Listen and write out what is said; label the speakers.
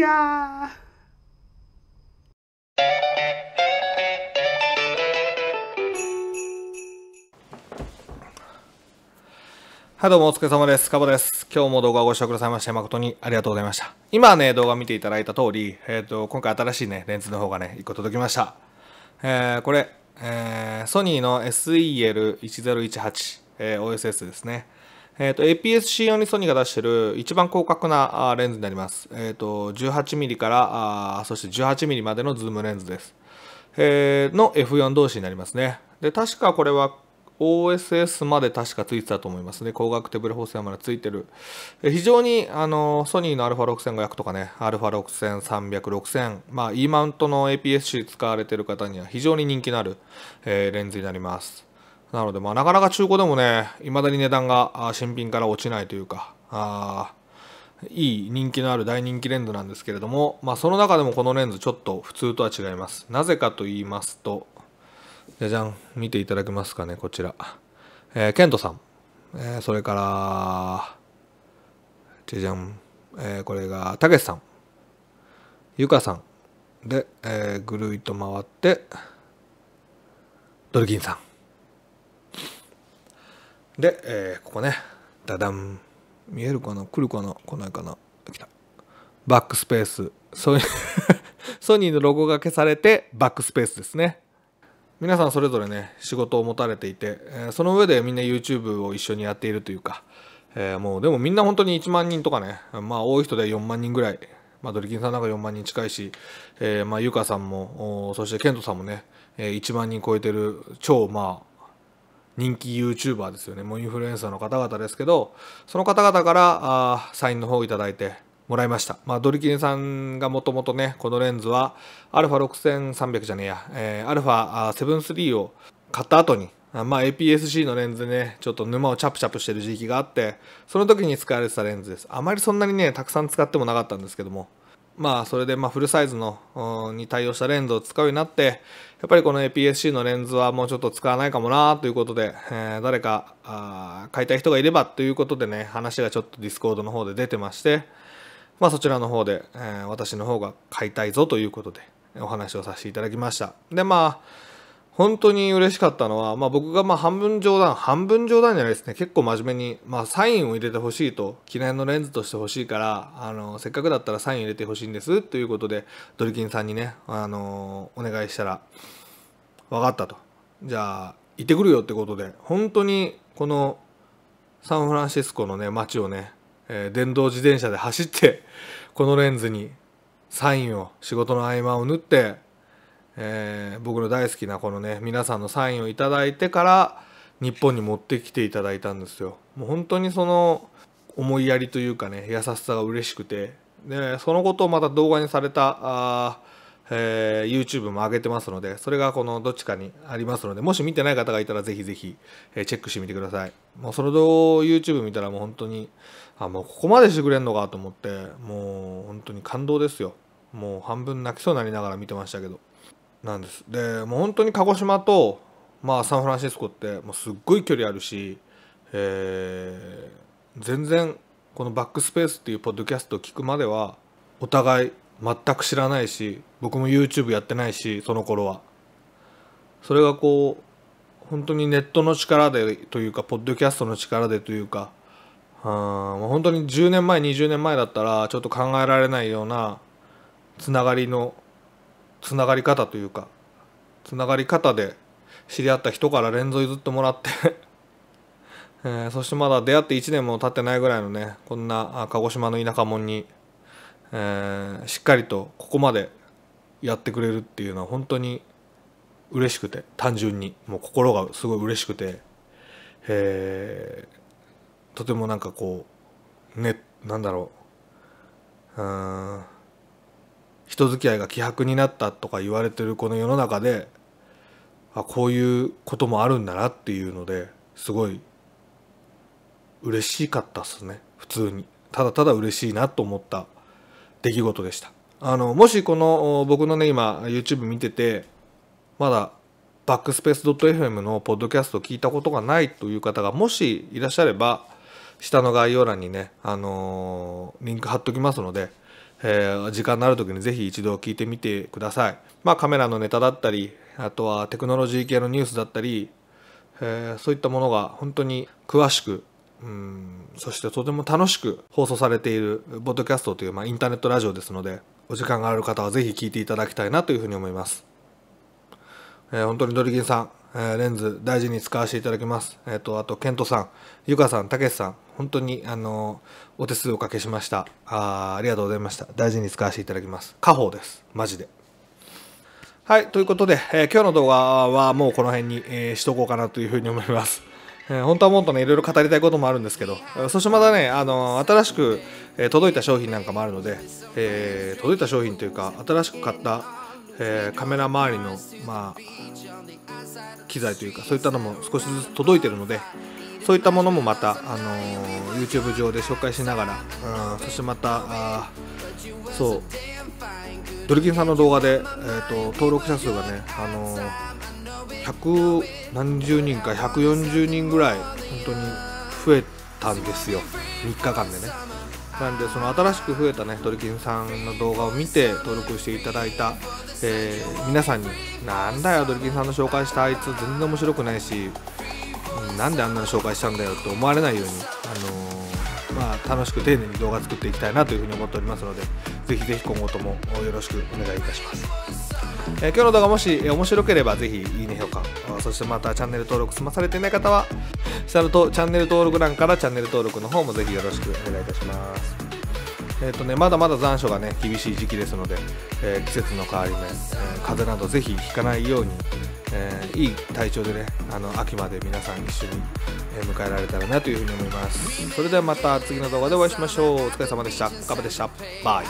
Speaker 1: やはい、どうもお疲れ様です。カボです。今日も動画をご視聴くださいまして誠にありがとうございました。今ね、動画見ていただいた通り、えっ、ー、と、今回新しいね、レンズの方がね、1個届きました。えー、これ、えー、ソニーの SEL1018、えー、OSS ですね。えっ、ー、と、APS-C 用にソニーが出してる一番広角なレンズになります。えっ、ー、と、18mm から、あそして 18mm までのズームレンズです。えー、の F4 同士になりますね。で、確かこれは OSS まで確かついてたと思いますね。光学手ブレ補正までついてる。非常に、あの、ソニーの α6500 とかね、α6300、6000、まあ、E マウントの APS-C 使われてる方には非常に人気のある、えー、レンズになります。なので、まあ、なかなか中古でもね、未だに値段が新品から落ちないというか、あいい人気のある大人気レンズなんですけれども、まあ、その中でもこのレンズちょっと普通とは違います。なぜかと言いますと、じゃじゃん、見ていただけますかね、こちら。えー、ケントさん。えー、それから、じゃじゃん、えー、これが、たけしさん。ゆかさん。で、えー、ぐるいと回って、ドルキンさん。で、えー、ここねダダン見えるかな来るかな来ないかな来たバックスペースソニー ソニーのロゴが消されてバックスペースですね皆さんそれぞれね仕事を持たれていて、えー、その上でみんな YouTube を一緒にやっているというか、えー、もうでもみんな本当に1万人とかねまあ多い人で4万人ぐらい、まあ、ドリキンさんなんか4万人近いし、えー、まあゆかさんもそしてケントさんもね1万人超えてる超まあ人気 YouTuber ですよね。もうインフルエンサーの方々ですけど、その方々からあサインの方をいただいてもらいました。まあ、ドリキンさんがもともとね、このレンズは、アルファ6300じゃねえや、えー、アルファ73を買った後に、まあ APS-C のレンズでね、ちょっと沼をチャプチャプしてる時期があって、その時に使われてたレンズです。あまりそんなにね、たくさん使ってもなかったんですけども、まあ、それでまフルサイズのに対応したレンズを使うようになってやっぱりこの APS-C のレンズはもうちょっと使わないかもなということで、え誰か買いたい人がいればということでね話がちょっとディスコードの方で出てまして、まあ、そちらの方で、え私の方が買いたいぞということでお話をさせていただきましたでまあ本当に嬉しかったのは、まあ、僕がま半分冗談、半分冗談じゃないですね、結構真面目に、まあ、サインを入れてほしいと、記念のレンズとしてほしいから、あのせっかくだったらサイン入れてほしいんですということで、ドリキンさんにね、あのお願いしたら、分かったと、じゃあ、行ってくるよってことで、本当にこのサンフランシスコのね、街をね、えー、電動自転車で走って、このレンズにサインを仕事の合間を縫って、えー、僕の大好きなこのね皆さんのサインを頂いてから日本に持ってきていただいたんですよもう本当にその思いやりというかね優しさが嬉しくてでそのことをまた動画にされたあ、えー、YouTube も上げてますのでそれがこのどっちかにありますのでもし見てない方がいたらぜひぜひ、えー、チェックしてみてくださいもうその動 YouTube 見たらもう本当にあもうここまでしてくれんのかと思ってもう本当に感動ですよもう半分泣きそうになりながら見てましたけどなんですでもう本当に鹿児島と、まあ、サンフランシスコってもうすっごい距離あるし、えー、全然この「バックスペース」っていうポッドキャストを聞くまではお互い全く知らないし僕も YouTube やってないしその頃はそれがこう本当にネットの力でというかポッドキャストの力でというかあ本当に10年前20年前だったらちょっと考えられないようなつながりのつながり方というかつながり方で知り合った人からレンズを譲ってもらって えー、そしてまだ出会って1年も経ってないぐらいのねこんな鹿児島の田舎者に、えー、しっかりとここまでやってくれるっていうのは本当に嬉しくて単純にもう心がすごい嬉しくて、えー、とてもなんかこうねなんだろううん人付き合いが希薄になったとか言われてるこの世の中であこういうこともあるんだなっていうのですごい嬉しかったっすね普通にただただ嬉しいなと思った出来事でしたあのもしこの僕のね今 YouTube 見ててまだバックスペース .fm のポッドキャストを聞いたことがないという方がもしいらっしゃれば下の概要欄にね、あのー、リンク貼っときますのでえー、時間のある時にぜひ一度聞いてみてください。まあ、カメラのネタだったり、あとはテクノロジー系のニュースだったり、えー、そういったものが本当に詳しく、うん、そしてとても楽しく放送されている、ポッドキャストという、まあ、インターネットラジオですので、お時間がある方はぜひ聞いていただきたいなというふうに思います。えー、本当にドリキンさん、えレンズ大事に使わせていただきます。えっ、ー、と、あと、ケントさん、ゆかさん、たけしさん、本当に、あのお手数おかけしました。あありがとうございました。大事に使わせていただきます。家宝です。マジで。はい、ということで、えー、今日の動画はもうこの辺に、えー、しとこうかなというふうに思います。えー、本当はもっとね、いろいろ語りたいこともあるんですけど、そしてまたね、あの新しく、え届いた商品なんかもあるので、え届いた商品というか、新しく買ったえー、カメラ周りの、まあ、機材というかそういったのも少しずつ届いてるのでそういったものもまた、あのー、YouTube 上で紹介しながら、うん、そしてまたそうドリキンさんの動画で、えーと、登録者数がね、あのー、100何十人か140人ぐらい本当に増えたんですよ3日間でね。なんでその新しく増えたねトリキンさんの動画を見て登録していただいた、えー、皆さんに「なんだよドリキンさんの紹介したあいつ全然面白くないしなんであんなの紹介したんだよ」って思われないように、あのーまあ、楽しく丁寧に動画作っていきたいなというふうに思っておりますのでぜひぜひ今後ともよろしくお願いいたします、えー、今日の動画もし面白ければぜひいいね評価そしてまたチャンネル登録済まされていない方は下のとチャンネル登録欄からチャンネル登録の方もぜひよろしくお願いいたしますえーとね、まだまだ残暑が、ね、厳しい時期ですので、えー、季節の変わり目、えー、風邪などぜひひかないように、えー、いい体調で、ね、あの秋まで皆さん一緒に迎えられたらなというふうに思いますそれではまた次の動画でお会いしましょうお疲れ様でしたガバでしたバイ